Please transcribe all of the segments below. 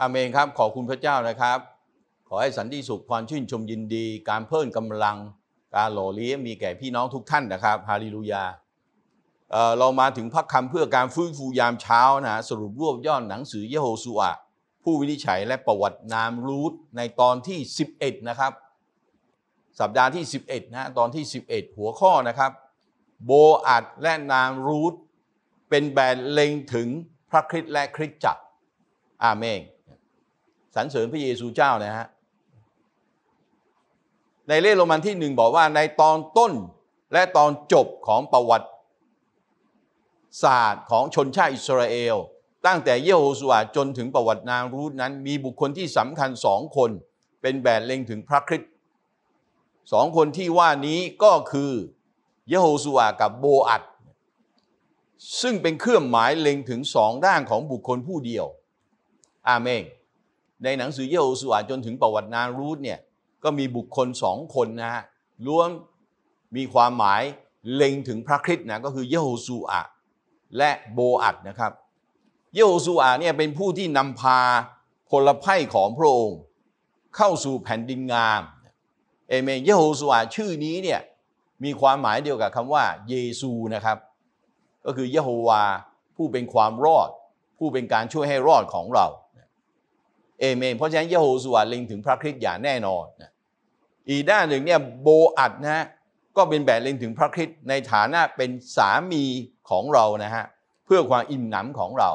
อาเมนครับ ขอคุณพระเจ้านะครับ ขอให้สันติสุขความชื่นชมยินดี การเพิ่มกำลังการหล่อเลี้ยงมีแก่พี่น้องทุกท่านนะครับ ฮาเลลูยาเรามาถึงพักคำเพื่อการฟื้นฟูยามเช้านะสรุปรวบยอดหนังสือเยโฮสูอาผู้วินิจฉัยและประวัตินามรูทในตอนที่ 11 นะครับ สัปดาห์ที่ 11 นะตอนที่11 หัวข้อนะครับ โบอัดและนามรูทเป็นแบรนด์เล็งถึงพระคริสต์และคริสตจักรอาเมนสรรเสริญพระเยซูเจ้านะฮะในเล่โรมันที่หนึ่งบอกว่าในตอนต้นและตอนจบของประวัติศาสตร์ของชนชาติอิสราเอล ตั้งแต่เยโฮสุอาจนถึงประวัตินางรูธนั้นมีบุคคลที่สำคัญสองคน เป็นแบบเล็งถึงพระคริสต์สองคนที่ว่านี้ก็คือ เยโฮสุอากับโบอัดซึ่งเป็นเครื่องหมายเล็งถึงสองด้านของบุคคลผู้เดียวอาเมนในหนังสือเยโฮสวาจนถึงประวัตินารูธเนี่ยก็มีบุคคลสองคนนะฮะล้วนมีความหมายเล็งถึงพระคริสต์นะก็คือเยโฮสูอาและโบอัดนะครับเยโฮสูอาเนี่ยเป็นผู้ที่นำพาพลไพ่ของพระองค์เข้าสู่แผ่นดินงามเอเมนเยโฮสูอาชื่อนี้เนี่ยมีความหมายเดียวกับคำว่าเยซูนะครับ ก็คือเยโฮวาผู้เป็นความรอด ผู้เป็นการช่วยให้รอดของเราเอเมนเพราะฉะนั้นเยโฮสวาเลิงถึงพระคริสต์อย่างแน่นอนอีกด้านหนึ่งเนี่ยโบอัดนะฮะก็เป็นแบบเลิงถึงพระคริสต์ในฐานะเป็นสามีของเรานะฮะเพื่อความอิ่มหนำของเรา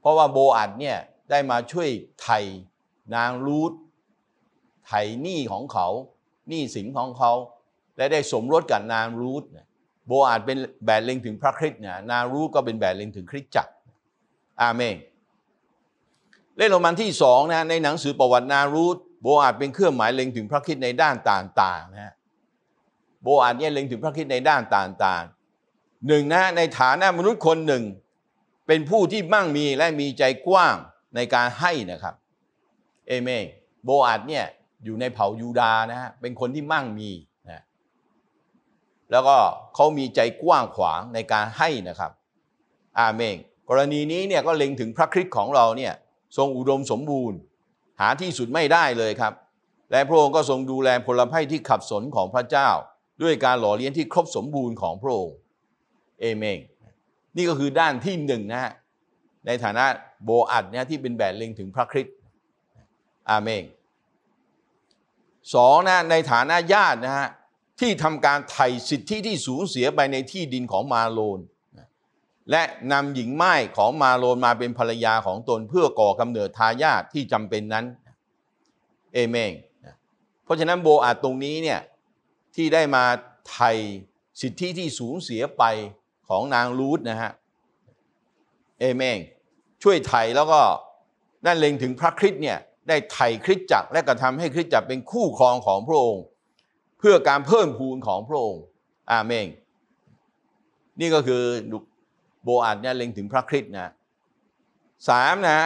เพราะว่าโบอัดเนี่ยได้มาช่วยไถ่นางรูทไถ่หนี้ของเขาหนี้สินของเขา และได้สมรสกับนางรูทโบอาจเป็นแบบเล็งถึงพระคริสต์นะนางรูทก็เป็นแบบเล็งถึงคริสตจักรอาเมนเล่มโรมันที่สองนะในหนังสือประวัตินารูธโบอาจเป็นเครื่องหมายเล็งถึงพระคิดในด้านต่างๆนะโบอาจเนี่ยเล็งถึงพระคิดในด้านต่างๆหนึ่งนะในฐานะมนุษย์คนหนึ่ง เป็นผู้ที่มั่งมีและมีใจกว้างในการให้นะครับเอเมนโบอาจเนี่ยอยู่ในเผ่ายูดานะฮะเป็นคนที่มั่งมีนะแล้วก็เขามีใจกว้างขวางในการให้นะครับอาเมนกรณีนี้เนี่ยก็เล็งถึงพระคริสต์ของเราเนี่ยทรงอุดมสมบูรณ์หาที่สุดไม่ได้เลยครับ และพระองค์ก็ทรงดูแลพลภัยที่ขับสนของพระเจ้า ด้วยการหล่อเลี้ยงที่ครบสมบูรณ์ของพระองค์เอเมนนี่ก็คือด้านที่หนึ่งนะฮะ ในฐานะโบอัดเนี่ยที่เป็นแบบเล็งถึงพระคริสต์อาเมนสองนะในฐานะญาตินะฮะ ที่ทำการไถ่สิทธิที่สูญเสียไปในที่ดินของมาโลนและนำหญิงไม้ของมาโลนมาเป็นภรรยาของตนเพื่อก่อกำเนิดทายาทที่จำเป็นนั้นเอเมนเพราะฉะนั้นโบอาจตรงนี้เนี่ยที่ได้มาไทยสิทธิที่สูญเสียไปของนางรูธนะฮะเอเมนช่วยไทยแล้วก็ นั่นเล็งถึงพระคริสต์เนี่ยได้ไถ่คริสตจักร และกระทำให้คริสตจักรเป็นคู่ครองของพระองค์ เพื่อการเพิ่มพูนของพระองค์อาเมนนี่ก็คือโบอาดเนี่ยเล็งถึงพระคริสต์นะสามนะ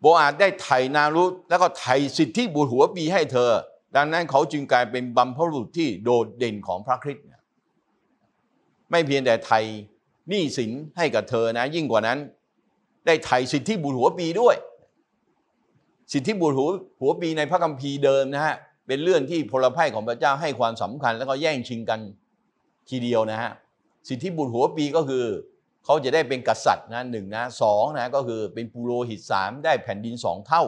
โบอาดได้ไถนารุแล้วก็ไถสิทธิบุตรหัวปีให้เธอ ดังนั้นเขาจึงกลายเป็นบัมพารุษที่โดดเด่นของพระคริสต์ไม่เพียงแต่ไถ่หนี้สินให้กับเธอนะ ยิ่งกว่านั้น ได้ไถ่สิทธิบุตรหัวปีด้วย สิทธิบุตรหัวหัวปีในพระคัมภีร์เดิมนะฮะเป็นเรื่องที่พลภัยของพระเจ้าให้ความสำคัญ แล้วก็แย่งชิงกันทีเดียวนะฮะสิทธิบุตรหัวปีก็คือ เขาจะได้เป็นกษัตริย์นะหนึ่งนะสองนะก็คือเป็นปุโรหิตสามได้แผ่นดินสองเท่า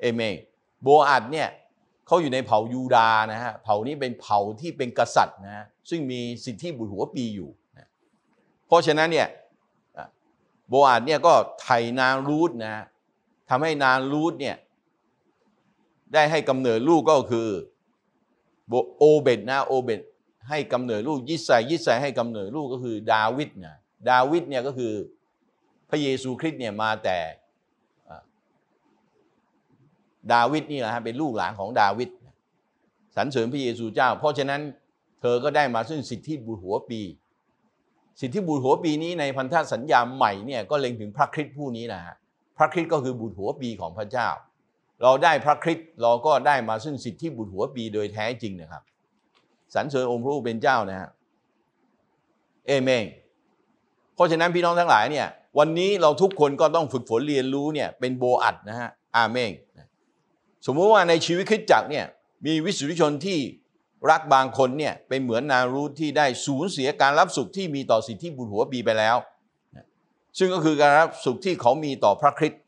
เอเมโบอัดเนี่ยเขาอยู่ในเผ่ายูดานะฮะเผ่านี้เป็นเผ่าที่เป็นกษัตริย์นะซึ่งมีสิทธิบุตรหัวปีอยู่นะเพราะฉะนั้นเนี่ยโบอาดเนี่ยก็ไถนางรูทนะทำให้นางรูทเนี่ยได้ให้กำเนิดลูกก็คือโอเบดนะโอเบดให้กำเนิดลูกยิสัยยิสัยให้กำเนิดลูกก็คือดาวิดเนี่ยดาวิดเนี่ยก็คือพระเยซูคริสต์เนี่ยมาแต่ดาวิดนี่แหละฮะเป็นลูกหลานของดาวิดสรรเสริญพระเยซูเจ้าเพราะฉะนั้นเธอก็ได้มาซึ่งสิทธิบุตรหัวปี สิทธิบุตรหัวปีนี้ในพันธสัญญาใหม่เนี่ยก็เล็งถึงพระคริสต์ผู้นี้นะฮะพระคริสต์ก็คือบุตรหัวปี ของพระเจ้า เราได้พระคริสต์เราก็ได้มาซึ่งสิทธิบุตรหัวปี โดยแท้จริงนะครับสรรเสริญองค์พระผู้เป็นเจ้านะฮะเอเมนเพราะฉะนั้นพี่น้องทั้งหลายเนี่ยวันนี้เราทุกคนก็ต้องฝึกฝนเรียนรู้เนี่ยเป็นโบอัดนะฮะอาเมนสมมติว่าในชีวิตคริสตจักรเนี่ยมีวิสุทธิชนที่รักบางคนเนี่ยเป็นเหมือนนารูที่ได้สูญเสียการรับสุขที่มีต่อสิทธิบุญหัวปีไปแล้ว ซึ่งก็คือการรับสุขที่เขามีต่อพระคริสต์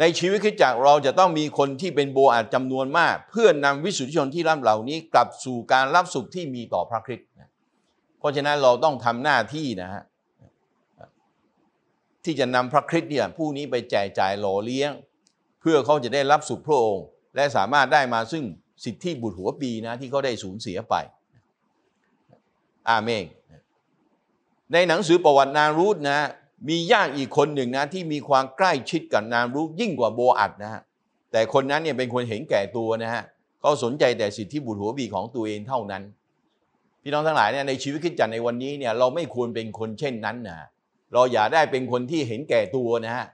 ในชีวิตคริสตจักรเราจะต้องมีคนที่เป็นโบอาจจำนวนมาก เพื่อนนำวิสุทธิชนที่ร่ำเหล่านี้ กลับสู่การรับสุขที่มีต่อพระคริสต์เพราะฉะนั้นเราต้องทำหน้าที่นะฮะที่จะนำพระคริสต์เนี่ยผู้นี้ไปแจกจ่ายหล่อเลี้ยง เพื่อเขาจะได้รับสุขพระองค์และสามารถได้มาซึ่งสิทธิบุตรหัวปีนะที่เขาได้สูญเสียไป อาเมนในหนังสือประวัตินารูธนะมีญาติอีกคนหนึ่งนะที่มีความใกล้ชิดกับนางรู้ยิ่งกว่าโบอัดนะฮะแต่คนนั้นเนี่ยเป็นคนเห็นแก่ตัวนะฮะเขาสนใจแต่สิทธิบุตรหัวบีของตัวเองเท่านั้นพี่น้องทั้งหลายเนี่ยในชีวิตขึ้นจันในวันนี้เนี่ยเราไม่ควรเป็นคนเช่นนั้นนะเราอย่าได้เป็นคนที่เห็นแก่ตัวนะฮะ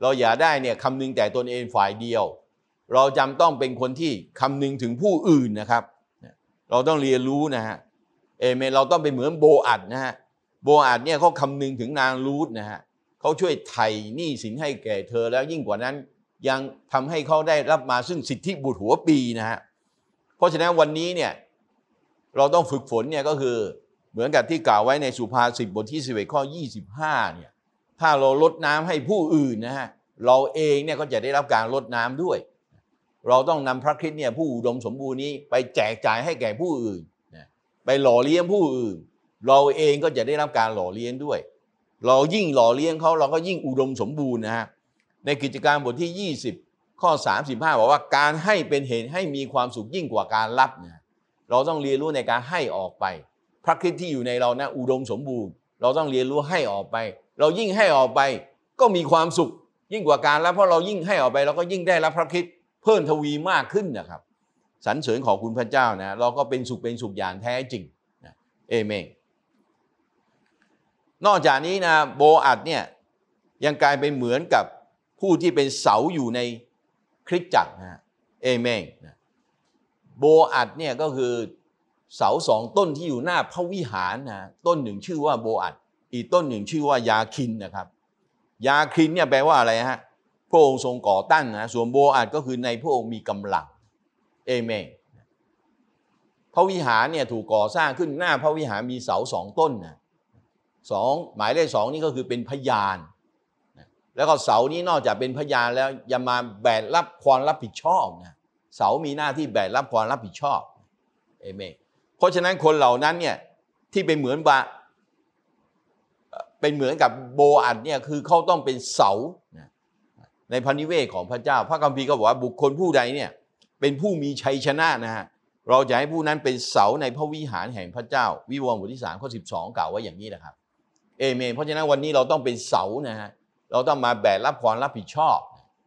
เราอย่าได้เนี่ยคำนึงแต่ตนเองฝ่ายเดียว เราจำต้องเป็นคนที่คำนึงถึงผู้อื่นนะครับเราต้องเรียนรู้นะฮะเอเมนเราต้องไปเหมือนโบอัดนะฮะโบอาดเนี่ยเขาคำนึงถึงนางรูทนะฮะเขาช่วยไถ่หนี้สินให้แก่เธอแล้วยิ่งกว่านั้นยังทำให้เขาได้รับมาซึ่งสิทธิบุตรหัวปีนะฮะ เพราะฉะนั้นวันนี้เนี่ยเราต้องฝึกฝนเนี่ยก็คือเหมือนกับที่กล่าวไว้ในสุภาษิตบทที่สิบเอ็ดข้อยี่สิบห้าเนี่ยถ้าเราลดน้ำให้ผู้อื่นนะฮะเราเองเนี่ยก็จะได้รับการลดน้ำด้วย เราต้องนำพระคริสต์เนี่ยผู้อุดมสมบูรณ์นี้ไปแจกจ่ายให้แก่ผู้อื่นไปหล่อเลี้ยงผู้อื่นเราเองก็จะได้รับการหล่อเลี้ยงด้วย เรายิ่งหล่อเลี้ยงเขาเราก็ยิ่งอุดมสมบูรณ์นะฮะ ในกิจการบทที่ 20ข้อ35บอกว่าการให้เป็นเหตุให้มีความสุขยิ่งกว่าการรับนะ เราต้องเรียนรู้ในการให้ออกไป พระคิดที่อยู่ในเรานะอุดมสมบูรณ์ เราต้องเรียนรู้ให้ออกไป เรายิ่งให้ออกไป ก็มีความสุขยิ่งกว่าการรับเพราะเรายิ่งให้ออกไป เราก็ยิ่งได้รับพระคิดเพิ่มทวีมากขึ้นนะครับ สรรเสริญของคุณพระเจ้านะเราก็เป็นสุขเป็นสุขอย่างแท้จริงนะเอเมนนอกจากนี้นะโบอัดเนี่ยยังกลายเป็นเหมือนกับผู้ที่เป็นเสาอยู่ในคริสตจักรนะเอเมนโบอัดเนี่ยก็คือเสาสองต้นที่อยู่หน้าพระวิหารนะต้นหนึ่งชื่อว่าโบอัดอีกต้นหนึ่งชื่อว่ายาคินนะครับ ยาคินเนี่ยแปลว่าอะไรฮะพระองค์ทรงก่อตั้งนะส่วนโบอัดก็คือในพระองค์มีกำลังเอเมนพระวิหารเนี่ยถูกก่อสร้างขึ้นหน้าพระวิหารมีเสาสองต้นนะสองหมายเลขสองนี่ก็คือเป็นพยานแล้วก็เสานี้นอกจากเป็นพยานแล้วยังมาแบกรับความรับผิดชอบนะ เสามีหน้าที่แบกรับความรับผิดชอบ เอเม เพราะฉะนั้นคนเหล่านั้นเนี่ยที่เป็นเหมือนบาเป็นเหมือนกับโบอัดเนี่ยคือเขาต้องเป็นเสาในพันนิเวศของพระเจ้า พระคัมภีร์ก็บอกว่าบุคคลผู้ใดเนี่ยเป็นผู้มีชัยชนะนะฮะเราจะให้ผู้นั้นเป็นเสาในพระวิหารแห่งพระเจ้า วิวรณ์บทที่สามข้อสิบสองกล่าวไว้อย่างนี้นะครับเอเมนเพราะฉะนั้นวันนี้เราต้องเป็นเสานะฮะเราต้องมาแบกรับความรับผิดชอบ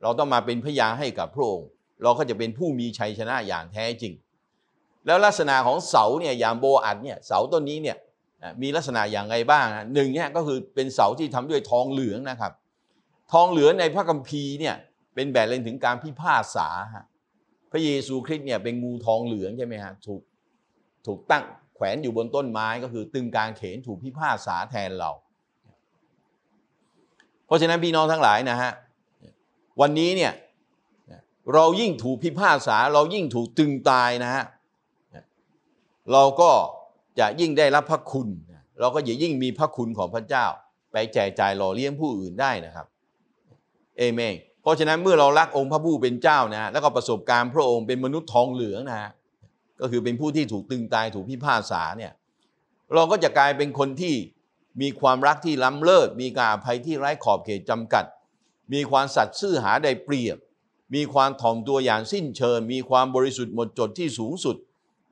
เราต้องมาเป็นพยาให้กับพระองค์เราก็จะเป็นผู้มีชัยชนะอย่างแท้จริง แล้วลักษณะของเสาเนี่ยอย่างโบอัดเนี่ยเสาต้นนี้เนี่ยมีลักษณะอย่างไรบ้างหนึ่งเนี่ยก็คือเป็นเสาที่ทำด้วยทองเหลืองนะครับ ทองเหลืองในพระคัมภีร์เนี่ยเป็นแบบเล่นถึงการพิพากษาพระเยซูคริสต์เนี่ยเป็นงูทองเหลืองใช่ไหมฮะถูกถูกตั้งแขวนอยู่บนต้นไม้ก็คือตึงกางเขนถูกพิพาทษาแทนเรา เพราะฉะนั้นพี่น้องทั้งหลายนะฮะวันนี้เนี่ยเรายิ่งถูกพิพาทษา เรายิ่งถูกตึงตายนะฮะเราก็จะยิ่งได้รับพระคุณ เราก็จะยิ่งมีพระคุณของพระเจ้า ไปแจกจ่ายหล่อเลี้ยงผู้อื่นได้นะครับเอเมนเพราะฉะนั้นเมื่อเรารักองค์พระผู้เป็นเจ้านะแล้วก็ประสบการณ์พระองค์เป็นมนุษย์ทองเหลืองนะฮะก็คือเป็นผู้ที่ถูกตึงตายถูกพิพากษาเนี่ยเราก็จะกลายเป็นคนที่มีความรักที่ล้ำเลิศมีการอภัยที่ไร้ขอบเขตจำกัด มีความสัตย์ซื่อหาได้เปรียบ มีความถ่อมตัวอย่างสิ้นเชิงมีความบริสุทธิ์หมดจดที่สูงสุด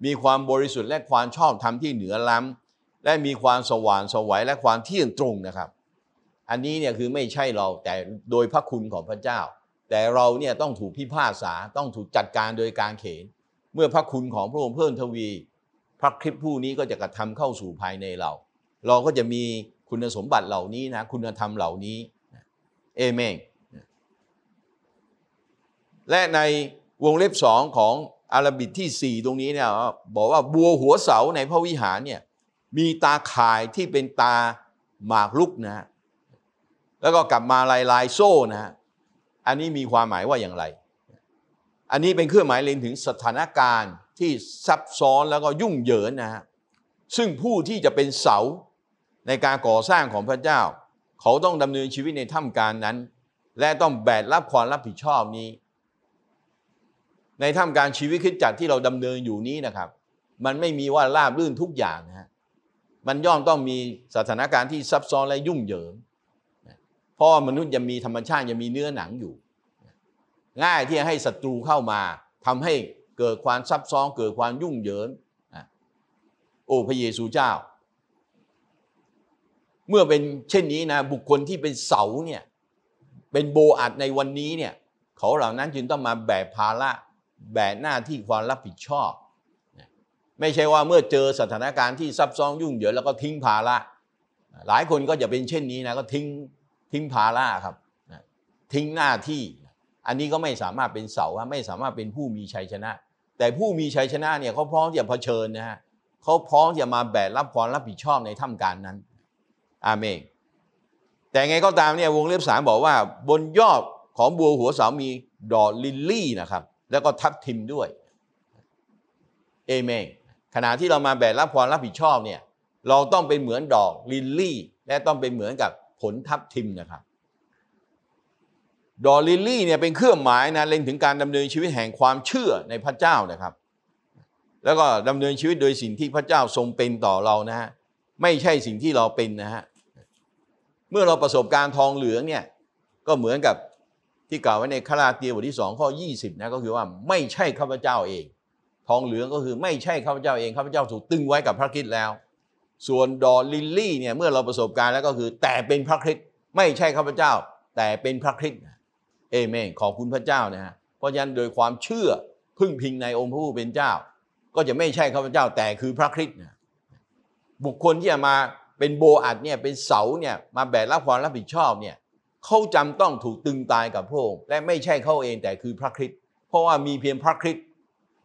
มีความบริสุทธิ์และความชอบธรรมที่เหนือล้ำและมีความสว่างสวัยและความเที่ยงตรงนะครับ อันนี้เนี่ยคือไม่ใช่เราแต่โดยพระคุณของพระเจ้า แต่เราเนี่ยต้องถูกพิพากษาต้องถูกจัดการโดยการเขนเมื่อพระคุณของพระองค์เพิ่มทวี พระคริสต์ผู้นี้ก็จะกระทำเข้าสู่ภายในเรา เราก็จะมีคุณสมบัติเหล่านี้นะคุณธรรมเหล่านี้ เอเมนและในวงเล็บสองของอาราบิดที่ 4 ตรงนี้เนี่ยบอกว่าบัวหัวเสาในพระวิหารเนี่ยมีตาข่ายที่เป็นตาหมากลุกนะ แล้วก็กลับมาลายลายโซ่นะ อันนี้มีความหมายว่าอย่างไรอันนี้เป็นเครื่องหมายเล็งถึงสถานการณ์ที่ซับซ้อนแล้วก็ยุ่งเหยิงนะฮะซึ่งผู้ที่จะเป็นเสา ในการก่อสร้างของพระเจ้า เขาต้องดำเนินชีวิตในถ้ำการนั้น และต้องแบกรับความรับผิดชอบนี้ ในถ้ำการชีวิตขึ้นจัดที่เราดำเนินอยู่นี้นะครับ มันไม่มีว่าราบรื่นทุกอย่างนะฮะมันย่อมต้องมีสถานการณ์ที่ซับซ้อนและยุ่งเหยิงเพราะมนุษย์ยังมีธรรมชาติยังมีเนื้อหนังอยู่ง่ายที่จะให้ศัตรูเข้ามาทำให้เกิดความซับซ้อนเกิดความยุ่งเหยิงโอ้พระเยซูเจ้า เมื่อเป็นเช่นนี้นะบุคคลที่เป็นเสาเนี่ยเป็นโบอัดในวันนี้เนี่ยเขาเหล่านั้นจึงต้องมาแบกภาระแบกหน้าที่ความรับผิดชอบ ไม่ใช่ว่าเมื่อเจอสถานการณ์ที่ซับซ้อนยุ่งเหยิงแล้วก็ทิ้งภาระ หลายคนก็จะเป็นเช่นนี้นะก็ทิ้งทิ้งภาระครับ ทิ้งหน้าที่อันนี้ก็ไม่สามารถเป็นเสาไม่สามารถเป็นผู้มีชัยชนะ แต่ผู้มีชัยชนะเนี่ยเขาพร้อมจะเผชิญนะฮะเขาพร้อมจะมาแบกรับความรับผิดชอบในท่ามการนั้นอาเมนแต่ไงก็ตามเนี่ยวงเล็บสามบอกว่า บนยอดของบัวหัวเสามีดอกลิลลี่นะครับ แล้วก็ทับทิมด้วยเอเมนขณะที่เรามาแบกรับความรับผิดชอบเนี่ยเราต้องเป็นเหมือนดอกลิลลี่และต้องเป็นเหมือนกับผลทับทิมนะครับดอลลิลี่เนี่ยเป็นเครื่องหมายนะเล็งถึงการดำเนินชีวิตแห่งความเชื่อในพระเจ้านะครับ แล้วก็ดำเนินชีวิตโดยสิ่งที่พระเจ้าทรงเป็นต่อเรานะฮะ ไม่ใช่สิ่งที่เราเป็นนะฮะ เมื่อเราประสบการณ์ทองเหลืองเนี่ย ก็เหมือนกับที่กล่าวไว้ในคาราเตียบทที่2ข้อ20นะ ก็คือว่าไม่ใช่ข้าพเจ้าเอง ทองเหลืองก็คือไม่ใช่ข้าพเจ้าเอง ข้าพเจ้าถูกตึงไว้กับพระคิดแล้ว ส่วนดอลลิลี่เนี่ยเมื่อเราประสบการณ์แล้วก็คือ แต่เป็นพระคิดไม่ใช่ข้าพเจ้า แต่เป็นพระคิดนะเอเมนขอบคุณพระเจ้านะฮะ เพราะฉะนั้นโดยความเชื่อพึ่งพิงในองค์พระผู้เป็นเจ้า ก็จะไม่ใช่ข้าพเจ้าแต่คือพระคริสต์นะบุคคลที่จะมาเป็นโบอัดเนี่ยเป็นเสาเนี่ยมาแบกรับความรับผิดชอบเนี่ยเขาจำต้องถูกตึงตายกับพระองค์และไม่ใช่เขาเองแต่คือพระคริสต์เพราะว่ามีเพียงพระคริสต์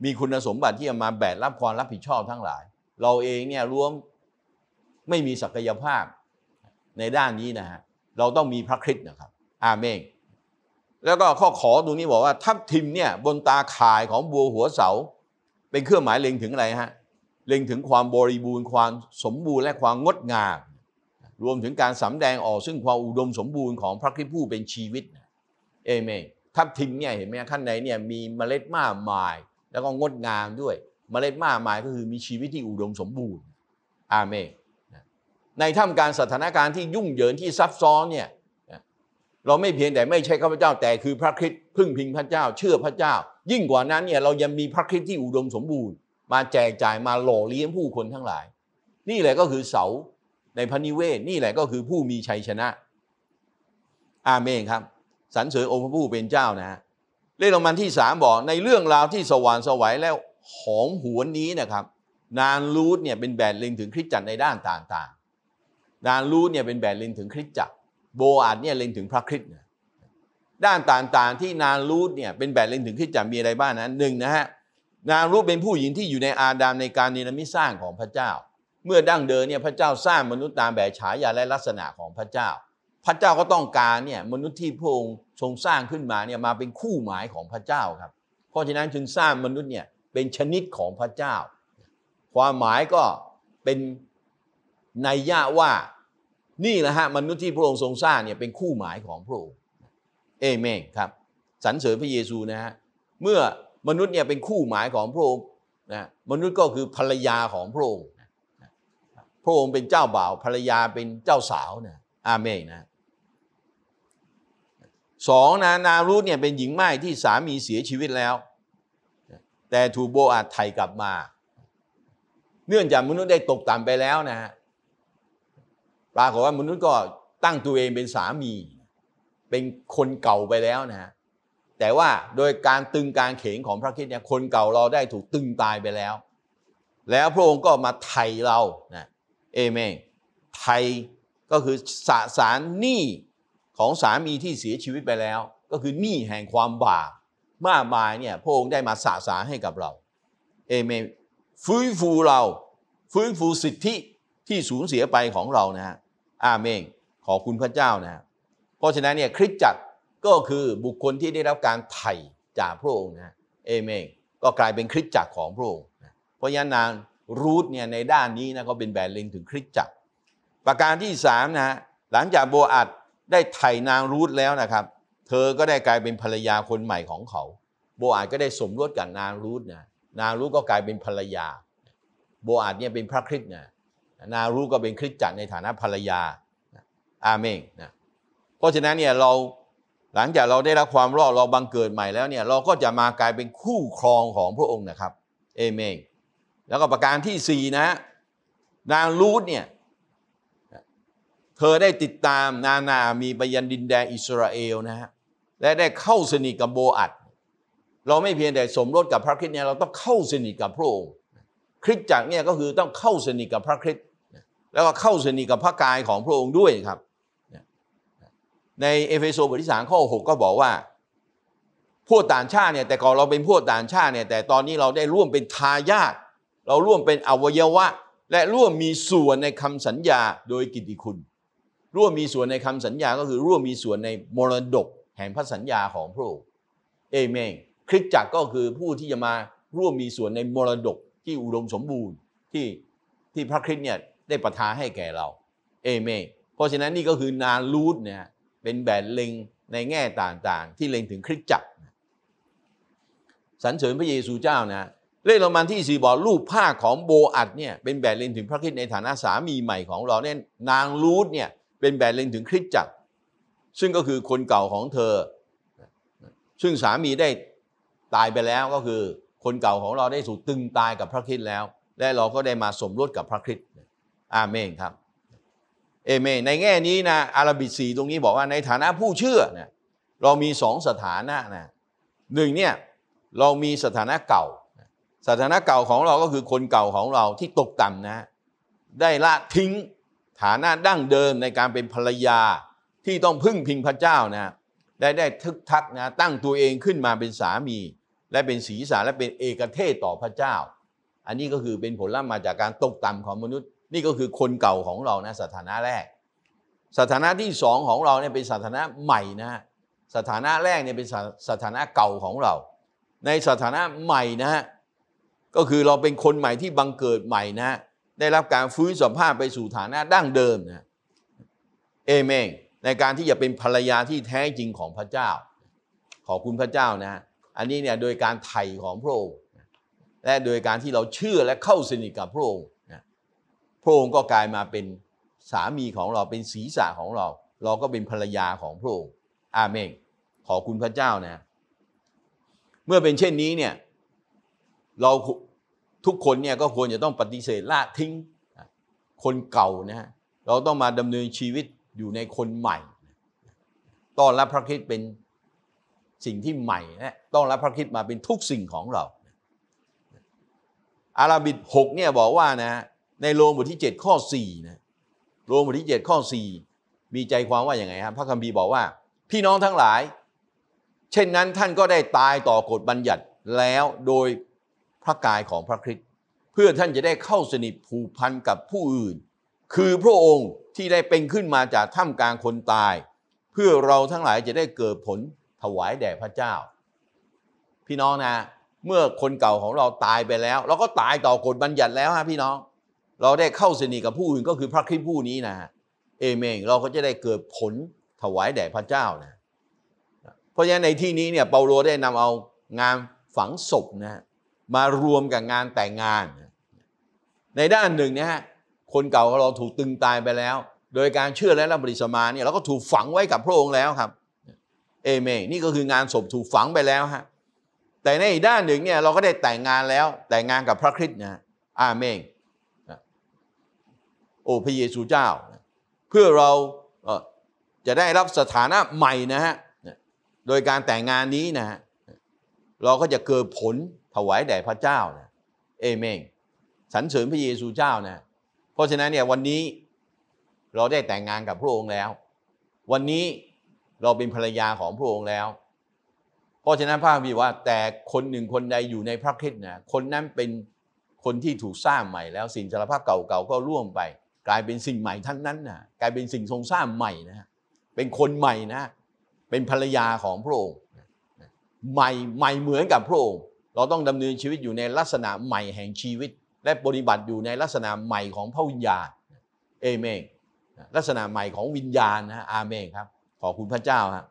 มีคุณสมบัติที่จะมาแบกรับความรับผิดชอบทั้งหลาย เราเองเนี่ยรวมไม่มีศักยภาพในด้านนี้นะฮะเราต้องมีพระคริสต์นะครับ อาเมนแล้วก็ข้อขอตรงนี้บอกว่าทับทิมเนี่ยบนตาข่ายของบัวหัวเสา เป็นเครื่องหมายเล็งถึงอะไรฮะเล็งถึงความบริบูรณ์ความสมบูรณ์และความงดงามรวมถึงการสำแดงออกซึ่งความอุดมสมบูรณ์ของพระคริสต์ผู้เป็นชีวิตเอเมนทับทิมเนี่ยเห็นไหมข้างในเนี่ยมีเมล็ดมากมาย แล้วก็งดงามด้วยเมล็ดมากมายก็คือมีชีวิตที่อุดมสมบูรณ์อาเมนในท่ามการสถานการณ์ที่ยุ่งเหยิงที่ซับซ้อนเนี่ยเราไม่เพียงแต่ไม่ใช่ข้าพเจ้า แต่คือพระคริสต์พึ่งพิงพระเจ้า เชื่อพระเจ้า ยิ่งกว่านั้นเนี่ยเรายังมีพระคริสต์ที่อุดมสมบูรณ์ มาแจกจ่ายมาหล่อเลี้ยงผู้คนทั้งหลาย นี่แหละก็คือเสาในพระนิเวศนี่แหละก็คือผู้มีชัยชนะอาเมนครับสรรเสริญองค์พระผู้เป็นเจ้านะเล่มมันที่สามบอกในเรื่องราวที่สว่างสวัยแล้วหอมหวนนี้นะครับนานรูทเนี่ยเป็นแบดเล็งถึงคริสตจักรในด้านต่างๆนานรูทเนี่ยเป็นแบดเล็งถึงคริสตจักรโบอาดเนี่ยเล็งถึงพระคริสต์ด้านต่างๆที่นารูธเนี่ยเป็นแบบเล็งถึงคริสตจะมีอะไรบ้างนะหนึ่งนะฮะนารูธเป็นผู้หญิงที่อยู่ในอาดามในการเนรมิตสร้างของพระเจ้า เมื่อดั้งเดิมเนี่ยพระเจ้าสร้างมนุษย์ตามแบบฉายาและลักษณะของพระเจ้า พระเจ้าก็ต้องการเนี่ยมนุษย์ที่พระองค์ทรงสร้างขึ้นมาเนี่ยมาเป็นคู่หมายของพระเจ้าครับเพราะฉะนั้นจึงสร้างมนุษย์เนี่ยเป็นชนิดของพระเจ้า ความหมายก็เป็นในยะว่านี่แหละฮะมนุษย์ที่พระองค์ทรงสร้างเนี่ยเป็นคู่หมายของพระองค์เอเมนครับ สรรเสริญพระเยซูนะฮะเมื่อมนุษย์เนี่ยเป็นคู่หมายของพระองค์นะมนุษย์ก็คือภรรยาของพระองค์พระองค์เป็นเจ้าบ่าวภรรยาเป็นเจ้าสาวนะอาเมนนะสองนะนารูธเนี่ยเป็นหญิงไม้ที่สามีเสียชีวิตแล้ว แต่ถูกโบอาดไถ่กลับมา เนื่องจากมนุษย์ได้ตกต่ำไปแล้วนะฮะปรากฏว่ามนุษย์ก็ตั้งตัวเองเป็นสามี เป็นคนเก่าไปแล้วนะฮะแต่ว่าโดยการตึงการเขงของพระคิดเนี่ยคนเก่าเราได้ถูกตึงตายไปแล้ว แล้วพระองค์ก็มาไถ่เรานะเอเมนไถ่ก็คือสะสารหนี้ของสามีที่เสียชีวิตไปแล้ว ก็คือหนี้แห่งความบาปมากมายเนี่ยพระองค์ได้มาสะสารให้กับเราเอเมนฟื้นฟูเราฟื้นฟูสิทธิที่สูญเสียไปของเรานะฮะอาเมนขอคุณพระเจ้านะเพราะฉะนั้นเนี่ยคริสตจักรก็คือบุคคลที่ได้รับการไถ่จากพระองค์นะเอเมนก็กลายเป็นคริสตจักรของพระองค์ เพราะฉะนั้นนางรูทเนี่ยในด้านนี้นะก็เป็นแบรนด์เล็งถึงคริสตจักร ประการที่3นะะหลังจากโบอัดได้ไถ่นางรูทแล้วนะครับ เธอก็ได้กลายเป็นภรรยาคนใหม่ของเขา โบอาดก็ได้สมรสกับนางรูทนะ นางรูทก็กลายเป็นภรรยา โบอาดเนี่ยเป็นพระคริสต์นะนารุก็เป็นคริสตจักรในฐานะภรรยา อาเมนนะ เพราะฉะนั้นเนี่ยเราหลังจากเราได้รับความรอดเราบังเกิดใหม่แล้วเนี่ยเราก็จะมากลายเป็นคู่ครองของพระองค์นะครับ เอเมน แล้วก็ประการที่ 4นะนางรูธเนี่ยเธอได้ติดตามนานามีไปยันดินแดนอิสราเอลนะฮะและได้เข้าสนิทกับโบอัดเราไม่เพียงแต่สมรสกับพระคริสต์เนี่ยเราต้องเข้าสนิทกับพระองค์คริสตจักรเนี่ยก็คือต้องเข้าสนิทกับพระคริสต์แล้วก็เข้าสนิทกับพระกายของพระองค์ด้วยครับ ในเอเฟโซบทที่สามข้อ 6 ก็บอกว่า พวกต่างชาติเนี่ยแต่ก่อนเราเป็นพวกต่างชาติเนี่ยแต่ตอนนี้เราได้ร่วมเป็นทายาทเราร่วมเป็นอวัยวะ และร่วมมีส่วนในคำสัญญาโดยกิตติคุณ ร่วมมีส่วนในคำสัญญา ก็คือร่วมมีส่วนในมรดก แห่งพระสัญญาของพระองค์เอเมนคริสตจักรก็คือผู้ที่จะมาร่วมมีส่วนในมรดกที่อุดมสมบูรณ์ที่ที่พระคริสต์เนี่ยได้ประทานให้แก่เรา เอเมนเพราะฉะนั้นนี่ก็คือนารูดเนี่ยเป็นแบบเล็ง ในแง่ต่างๆ ที่เล็งถึงคริสตจักรสรรเสริญพระเยซูเจ้านะเลขโรมันที่สี่บอกรูป้าของโบอัดเนี่ยเป็นแบบเล็งถึงพระคริสต์ในฐานะสามีใหม่ของเราเนี่ยนางรูดเนี่ยเป็นแบบเล็งถึงคริสตจักร ซึ่งก็คือคนเก่าของเธอ ซึ่งสามีได้ตายไปแล้วก็คือคนเก่าของเราได้สูกตึงตายกับพระคริสต์แล้ว และเราก็ได้มาสมรสกับพระคริสต์อาเมนครับเอเมนในแง่นี้นะอาราบิสีตรงนี้บอกว่าในฐานะผู้เชื่อเนี่ยเรามีสองสถานะนะหนึ่งเนี่ยเรามีสถานะเก่า สถานะเก่าของเราก็คือคนเก่าของเราที่ตกต่ำนะได้ละทิ้งฐานะดั้งเดิมในการเป็นภรรยาที่ต้องพึ่งพิงพระเจ้านะได้ได้ทึกทักนะตั้งตัวเองขึ้นมาเป็นสามี และเป็นศีรษะและเป็นเอกเทศต่อพระเจ้า อันนี้ก็คือเป็นผลลัพธ์มาจากการตกต่ำของมนุษย์นี่ก็คือคนเก่าของเรานะสถานะแรก สถานะที่สองของเราเนี่ยเป็นสถานะใหม่นะฮะสถานะแรกเนี่ยเป็นสถานะเก่าของเรา ในสถานะใหม่นะฮะก็คือเราเป็นคนใหม่ที่บังเกิดใหม่นะได้รับการฟื้นสภาพไปสู่ฐานะดั้งเดิมนะเอเมนในการที่จะเป็นภรรยาที่แท้จริงของพระเจ้า ขอบคุณพระเจ้านะอันนี้เนี่ยโดยการไถ่ของพระองค์และโดยการที่เราเชื่อและเข้าสนิทกับพระองค์พระองค์ก็กลายมาเป็นสามีของเราเป็นศีรษะของเรา เราก็เป็นภรรยาของพระองค์อาเมนขอคุณพระเจ้านะเมื่อเป็นเช่นนี้เนี่ย เราทุกคนเนี่ยก็ควรจะต้องปฏิเสธละทิ้ง คนเก่านะเราต้องมาดำเนินชีวิตอยู่ในคนใหม่ต้อนรับพระคิดเป็นสิ่งที่ใหม่นะต้องรับพระคิดมาเป็นทุกสิ่งของเรา อาราบิดหกเนี่ยบอกว่านะในโรมบทที่ 7 ข้อ4นะโรมบทที่7ข้อ4มีใจความว่าอย่างไงครับพระคัมภีร์บอกว่า พี่น้องทั้งหลาย เช่นนั้นท่านก็ได้ตายต่อกฎบัญญัติแล้วโดยพระกายของพระคริสต์เพื่อท่านจะได้เข้าสนิทผูกพันกับผู้อื่น คือพระองค์ที่ได้เป็นขึ้นมาจากถ้ำกลางคนตาย เพื่อเราทั้งหลายจะได้เกิดผลถวายแด่พระเจ้า พี่น้องนะเมื่อคนเก่าของเราตายไปแล้ว เราก็ตายต่อกฎบัญญัติแล้วฮะพี่น้องเราได้เข้าสนิทกับผู้อื่นก็คือพระคริสต์ผู้นี้นะเอเมนเราก็จะได้เกิดผลถวายแด่พระเจ้านะ เพราะฉะนั้นในที่นี้เนี่ยเปาโลได้นำเอางานฝังศพนะมารวมกับงานแต่งงาน ในด้านหนึ่งนะฮะคนเก่าเราถูกตึงตายไปแล้ว โดยการเชื่อและรับบริสมาเนี่ยเราก็ถูกฝังไว้กับพระองค์แล้วครับ เอเมนนี่ก็คืองานศพถูกฝังไปแล้วฮะแต่ในอีกด้านหนึ่งเนี่ยเราก็ได้แต่งงานแล้วแต่งงานกับพระคริสต์นะอาเมนโอ้พระเยซูเจ้า เพื่อเราจะได้รับสถานะใหม่นะฮะโดยการแต่งงานนี้นะฮะเราก็จะเกิดผลถวายแด่พระเจ้านะเอเมนสรรเสริญพระเยซูเจ้านะ เพราะฉะนั้นเนี่ยวันนี้เราได้แต่งงานกับพระองค์แล้ว วันนี้เราเป็นภรรยาของพระองค์แล้ว เพราะฉะนั้นพระบิดว่าแต่คนหนึ่งคนใดอยู่ในพระคิดนะคนนั้นเป็นคนที่ถูกสร้างใหม่แล้วสิ่งสารภาพเก่าๆ ก็ร่วมไปกลายเป็นสิ่งใหม่ทั้งนั้นนะกลายเป็นสิ่งทรงสร้างใหม่นะเป็นคนใหม่นะ เป็นภรรยาของพระองค์ใหม่ใหม่เหมือนกับพระองค์ เราต้องดำเนินชีวิตอยู่ในลักษณะใหม่แห่งชีวิต และปฏิบัติอยู่ในลักษณะใหม่ของพระวิญญาณ เอเมน ลักษณะใหม่ของวิญญาณนะอาเมนครับ ขอบคุณพระเจ้าฮะ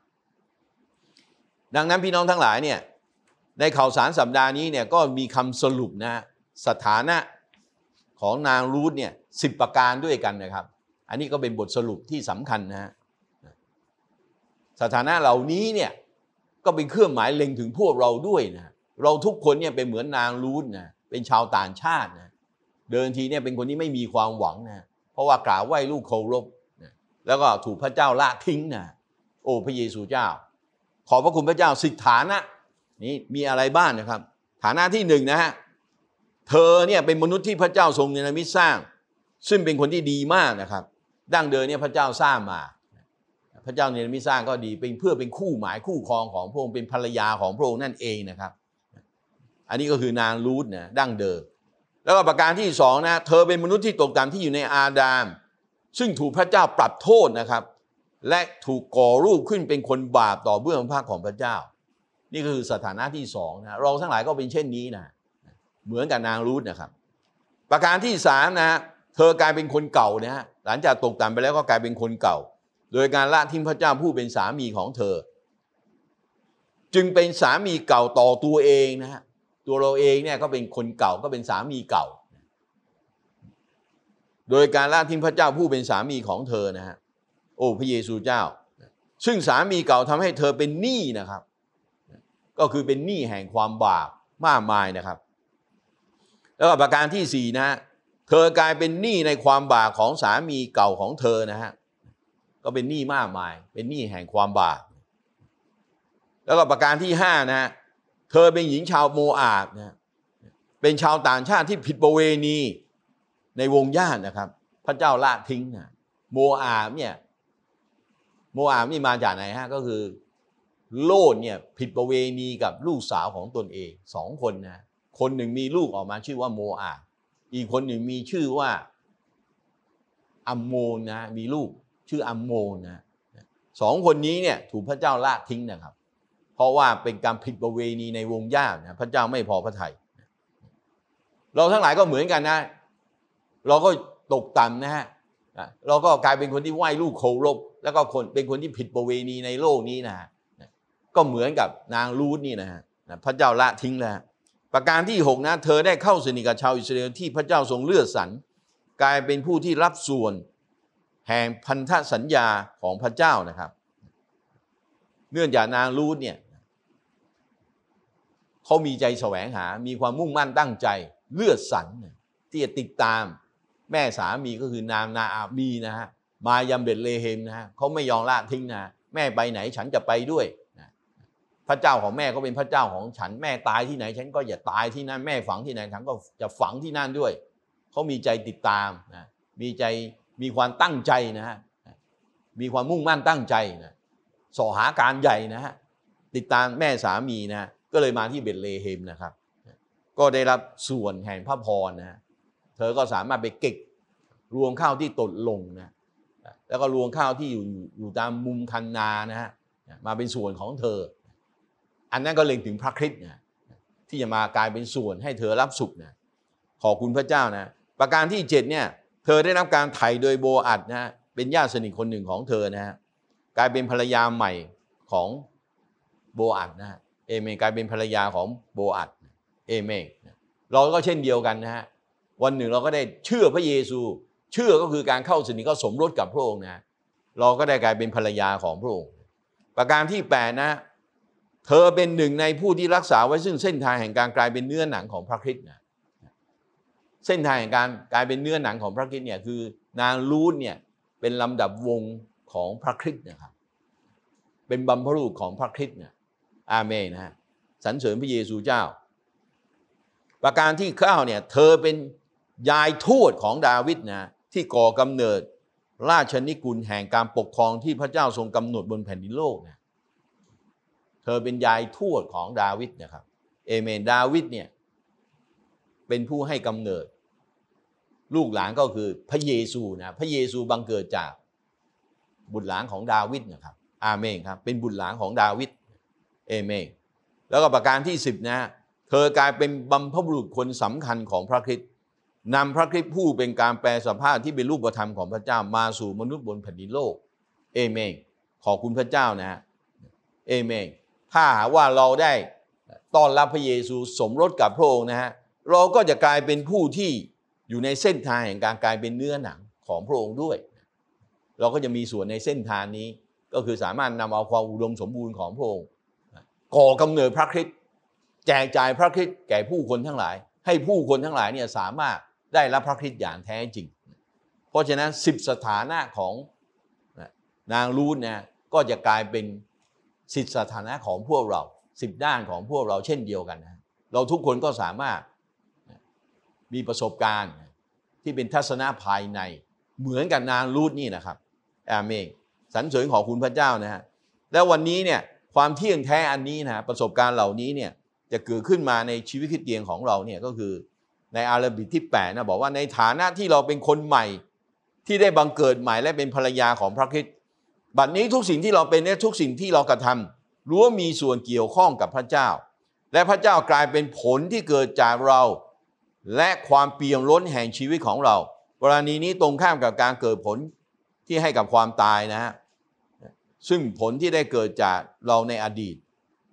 ดังนั้นพี่น้องทั้งหลายเนี่ย ในข่าวสารสัปดาห์นี้เนี่ยก็มีคำสรุปนะสถานะของนางรูธเนี่ยสิบประการด้วยกันนะครับ อันนี้ก็เป็นบทสรุปที่สำคัญนะฮะ สถานะเหล่านี้เนี่ยก็เป็นเครื่องหมายเล็งถึงพวกเราด้วยนะ เราทุกคนเนี่ยเป็นเหมือนนางรูดนะ เป็นชาวต่างชาตินะ เดินทีเนี่ยเป็นคนที่ไม่มีความหวังนะ เพราะว่ากล่าวไหว้ลูกเคารพนะแล้วก็ถูกพระเจ้าละทิ้งนะ โอ้พระเยซูเจ้า ขอพระคุณพระเจ้าสิทธานะนี่มีอะไรบ้างนนะครับ ฐานะที่หนึ่งนะฮะ เธอเนี่ยเป็นมนุษย์ที่พระเจ้าทรงเนรมิตสร้างซึ่งเป็นคนที่ดีมากนะครับดั้งเดิมเนี่ยพระเจ้าสร้างมา พระเจ้าเนรมิสร้างก็ดี เป็นเพื่อเป็นคู่หมายคู่ครองของพระองค์เป็นภรรยาของพระองค์นั่นเองนะครับ อันนี้ก็คือนางรูธนะดั้งเดิมแล้วก็ประการที่สองนะเธอเป็นมนุษย์ที่ตกต่ำที่อยู่ในอาดามซึ่งถูกพระเจ้าปรับโทษนะครับ และถูกก่อรูปขึ้นเป็นคนบาปต่อเบื้องพระของพระเจ้า นี่คือสถานะที่สองนะเราทั้งหลายก็เป็นเช่นนี้นะ เหมือนกับนางรูธนะครับ ประการที่สามนะเธอกลายเป็นคนเก่านะฮะหลังจากตกต่ำไปแล้วก็กลายเป็นคนเก่า โดยการละทิ้งพระเจ้าผู้เป็นสามีของเธอ จึงเป็นสามีเก่าต่อตัวเองนะฮะตัวเราเองเนี่ยก็เป็นคนเก่าก็เป็นสามีเก่า โดยการละทิ้งพระเจ้าผู้เป็นสามีของเธอนะฮะโอ้พระเยซูเจ้า ซึ่งสามีเก่าทำให้เธอเป็นหนี้นะครับ ก็คือเป็นหนี้แห่งความบาปมากมายนะครับ แล้วประการที่่นะฮะเธอกลายเป็นหนี้ในความบาปของสามีเก่าของเธอนะฮะก็เป็นหนี้มากมายเป็นหนี้แห่งความบาปแล้วก็ประการที่ห้านะฮะเธอเป็นหญิงชาวโมอาบนะเป็นชาวต่างชาติที่ผิดประเวณีในวงญาตินะครับ พระเจ้าละทิ้งนะโมอาบเนี่ยโมอาบนี่มาจากไหนฮะก็คือ โลดเนี่ยผิดประเวณีกับลูกสาวของตนเองสองคนนะคนหนึ่งมีลูกออกมาชื่อว่าโมอาบอีกคนหนึ่งมีชื่อว่าอัมโมนะ มีลูกชื่ออัมโมนะสองคนนี้เนี่ยถูกพระเจ้าละทิ้งนะครับ เพราะว่าเป็นการผิดประเวณีในวงญาตินะพระเจ้าไม่พอพระทยัยเราทั้งหลายก็เหมือนกันนะ เราก็ตกต่ำนะฮะเราก็กลายเป็นคนที่ไหว้ลูกโคลรแล้วก็คนเป็นคนที่ผิดประเวณีในโลกนี้นะ ก็เหมือนกับนางรูดนี่นะฮะพระเจ้าละทิ้งแล้วประการที่6นะเธอได้เข้าสนิทกับชาวอิสราเอลที่พระเจ้าทรงเลือกสรรกลายเป็นผู้ที่รับส่วนแห่งพันธสัญญาของพระเจ้านะครับเนื่องจากนางรูดเนี่ยเขามีใจแสวงหา มีความมุ่งมั่นตั้งใจเลือกสรรที่จะติดตาม แม่สามีก็คือนางนาอาบีนะฮะมายามเบ็ดเลเฮมนะฮะเขาไม่ยอมละทิ้งนะ แม่ไปไหนฉันจะไปด้วยพระเจ้าของแม่ก็เป็นพระเจ้าของฉันแม่ตายที่ไหนฉันก็อย่าตายที่นั่นแม่ฝังที่ไหนฉันก็จะฝังที่นั่นด้วย เขามีใจติดตามนะมีใจมีความตั้งใจนะฮะมีความมุ่งมั่นตั้งใจนะสอหาการใหญ่นะฮะติดตามแม่สามีนะก็เลยมาที่เบตเลเฮมนะครับ ก็ได้รับส่วนแห่งพระพรนะเธอก็สามารถไปเก็บรวงข้าวที่ตดลงนะแล้วก็รวงข้าวที่อยู่อยู่ตามมุมคันนานะฮะมาเป็นส่วนของเธออันนั้นก็เล็งถึงพระคริสต์นะ ที่จะมากลายเป็นส่วนให้เธอรับสุขนะ ขอบคุณพระเจ้านะ ประการที่ 7เนี่ย เธอได้รับการไถ่โดยโบอัดนะเป็นญาติสนิทคนหนึ่งของเธอนะฮะกลายเป็นภรรยาใหม่ของโบอัดนะเอเมกลายเป็นภรรยาของโบอัดเอเมเราก็เช่นเดียวกันนะฮะวันหนึ่งเราก็ได้เชื่อพระเยซู เชื่อก็คือการเข้าสนิทก็สมรสกับพระองค์นะ เราก็ได้กลายเป็นภรรยาของพระองค์ประการที่8นะเธอเป็นหนึ่งในผู้ที่รักษาไว้ ซึ่งเส้นทางแห่งการกลายเป็นเนื้อหนังของพระคริสต์นะ เส้นทางแห่งการกลายเป็นเนื้อหนังของพระคริสต์เนี่ยคือนางรูดเนี่ยเป็นลำดับวงของพระคริสต์นะครับ เป็นบัมพรูของพระคริสต์เนี่ยอาเมนนะฮะสรรเสริญพระเยซูเจ้า ประการที่เ้าเนี่ย เธอเป็นยายทูตของดาวิดนะที่ก่อกำเนิดราชนิกุลแห่งการปกครองที่พระเจ้าทรงกำหนดบนแผ่นดินโลกนะธอเป็นยายทวดของดาวิดนะครับ เอเมน ดาวิดเนี่ยเป็นผู้ให้กำเนิด ลูกหลานก็คือพระเยซูนะ พระเยซูบังเกิดจากบุตรหลานของดาวิดนะครับ อาเมนครับ เป็นบุตรหลานของดาวิด เอเมน แล้วก็ประการที่ 10นะเธอกลายเป็นบัมพบุรุษคนสำคัญของพระคริสต์นำพระคริสต์ผู้เป็นการแปลสภาพที่เป็นรูปธรรมของพระเจ้ามาสู่มนุษย์บนแผ่นดินโลก เอเมน ขอบคุณพระเจ้านะะเอเมนถ้าว่าเราได้ต้อนรับพระเยซูสมรสกับพระองค์นะฮะเราก็จะกลายเป็นผู้ที่อยู่ในเส้นทางแห่งการกลายเป็นเนื้อหนังของพระองค์ด้วย เราก็จะมีส่วนในเส้นทางนี้ก็คือสามารถนำเอาความอุดมสมบูรณ์ของพระองค์ ก่อกำเนิดพระคริสต์แจกจ่ายพระคริสต์แก่ผู้คนทั้งหลาย ให้ผู้คนทั้งหลายเนี่ยสามารถได้รับพระคริสต์อย่างแท้จริง เพราะฉะนั้นสิบสถานะของนางรูธนี่ยก็จะกลายเป็นสิทธิสถานะของพวกเราสิบด้านของพวกเราเช่นเดียวกันนะเราทุกคนก็สามารถมีประสบการณ์ที่เป็นทัศนะภายในเหมือนกับนางรูดนี่นะครับอาเมนสรรเสริญของคุณพระเจ้านะฮะแล้ววันนี้เนี่ยความเที่ยงแท้อันนี้นะประสบการณ์เหล่านี้เนี่ยจะเกิดขึ้นมาในชีวิตคิดเตียงของเราเนี่ยก็คือในอาราบิที่8นะบอกว่าในฐานะที่เราเป็นคนใหม่ที่ได้บังเกิดใหม่และเป็นภรรยาของพระคิดตบัดนี้ทุกสิ่งที่เราเป็นเนี่ยทุกสิ่งที่เรากระทำู้วามีส่วนเกี่ยวข้องกับพระเจ้า และพระเจ้ากลายเป็นผลที่เกิดจากเรา และความเปี่ยมล้นแห่งชีวิตของเรากรณีนี้ตรงข้ามกับการเกิดผลที่ให้กับความตายนะฮะซึ่งผลที่ได้เกิดจากเราในอดีต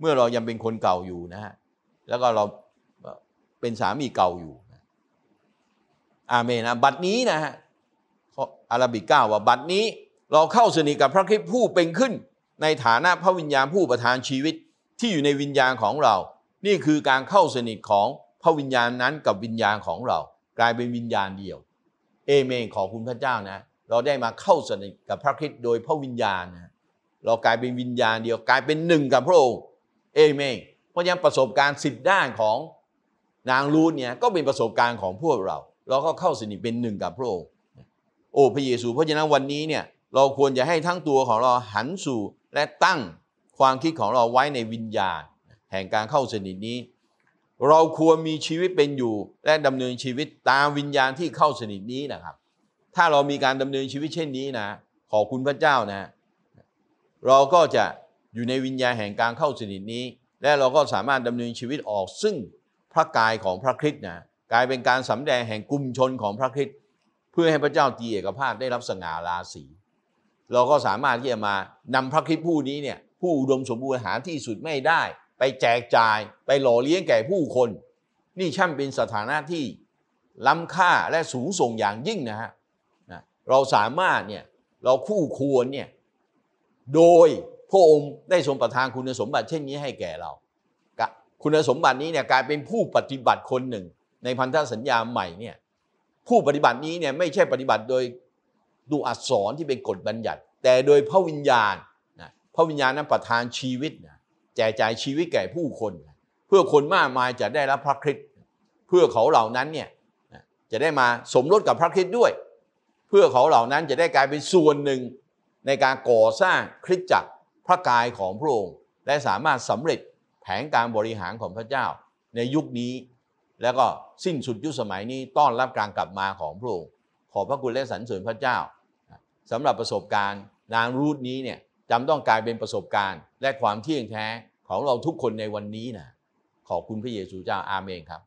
เมื่อเรายังเป็นคนเก่าอยู่นะฮะแล้วก็เราเป็นสามีเก่าอยู่อาเมนนะบัดนี้นะฮะอาราบิก้าว่าบัดนี้เราเข้าสนิทกับพระคริสต์ผู้เป็นขึ้น ในฐานะพระวิญญาณผู้ประทานชีวิตที่อยู่ในวิญญาณของเรา นี่คือการเข้าสนิทของพระวิญญาณนั้นกับวิญญาณของเรา กลายเป็นวิญญาณเดียว เอเมน ขอคุณพระเจ้านะ เราได้มาเข้าสนิทกับพระคริสต์โดยพระวิญญาณนะเรากลายเป็นวิญญาณเดียว กลายเป็นหนึ่งกับพระองค์ เอเมน เพราะยังประสบการณ์สิบด้านของนางรูทเนี่ย ก็เป็นประสบการณ์ของพวกเรา เราก็เข้าสนิทเป็นหนึ่งกับพระองค์ โอ้พระเยซู เพราะฉะนั้นวันนี้เนี่ยเราควรจะให้ทั้งตัวของเราหันสู่และตั้งความคิดของเราไว้ในวิญญาณแห่งการเข้าสนิทนี้ เราควรมีชีวิตเป็นอยู่และดำเนินชีวิตตามวิญญาณที่เข้าสนิทนี้นะครับ ถ้าเรามีการดำเนินชีวิตเช่นนี้นะขอบคุณพระเจ้านะเราก็จะอยู่ในวิญญาณแห่งการเข้าสนิทนี้ และเราก็สามารถดำเนินชีวิตออกซึ่งพระกายของพระคริสต์นะกลายเป็นการสำแดงแห่งกลุ่มชนของพระคริสต์เพื่อให้พระเจ้าตีเอกภาพได้รับสง่าราศีเราก็สามารถที่จะมานำพระคริสต์ผู้นี้เนี่ยผู้อุดมสมบูรณ์หาที่สุดไม่ได้ ไปแจกจ่ายไปหล่อเลี้ยงแก่ผู้คน นี่ช่างเป็นสถานะที่ล้ำค่าและสูงส่งอย่างยิ่งนะฮะเราสามารถเนี่ยเราคู่ควรเนี่ยโดยพระองค์ได้ทรงประทานคุณสมบัติเช่นนี้ให้แก่เรา คุณสมบัตินี้เนี่ยกลายเป็นผู้ปฏิบัติคนหนึ่งในพันธสัญญาใหม่เนี่ยผู้ปฏิบัตินี้เนี่ยไม่ใช่ปฏิบัติโดยดูอักษรที่เป็นกฎบัญญัติ แต่โดยพระวิญญาณนะพระวิญญาณนั้นประทานชีวิตนะแจกจ่ายชีวิตแก่ผู้คนนะเพื่อคนมากมายจะได้รับพระคริสต์เพื่อเขาเหล่านั้นเนี่ยจะได้มาสมรสกับพระคริสต์ด้วย เพื่อเขาเหล่านั้นจะได้กลายเป็นส่วนหนึ่ง ในการก่อสร้างคริสตจักรพระกายของพระองค์และสามารถสำเร็จแผนการบริหารของพระเจ้าในยุคนี้ แล้วก็สิ้นสุดยุคสมัยนี้ต้อนรับการกลับมาของพระองค์ขอพระคุณและสรรเสริญพระเจ้าสำหรับประสบการณ์นางรูทนี้เนี่ย จำต้องกลายเป็นประสบการณ์และความเที่ยงแท้ของเราทุกคนในวันนี้นะขอบคุณพระเยซูเจ้าอาเมนครับ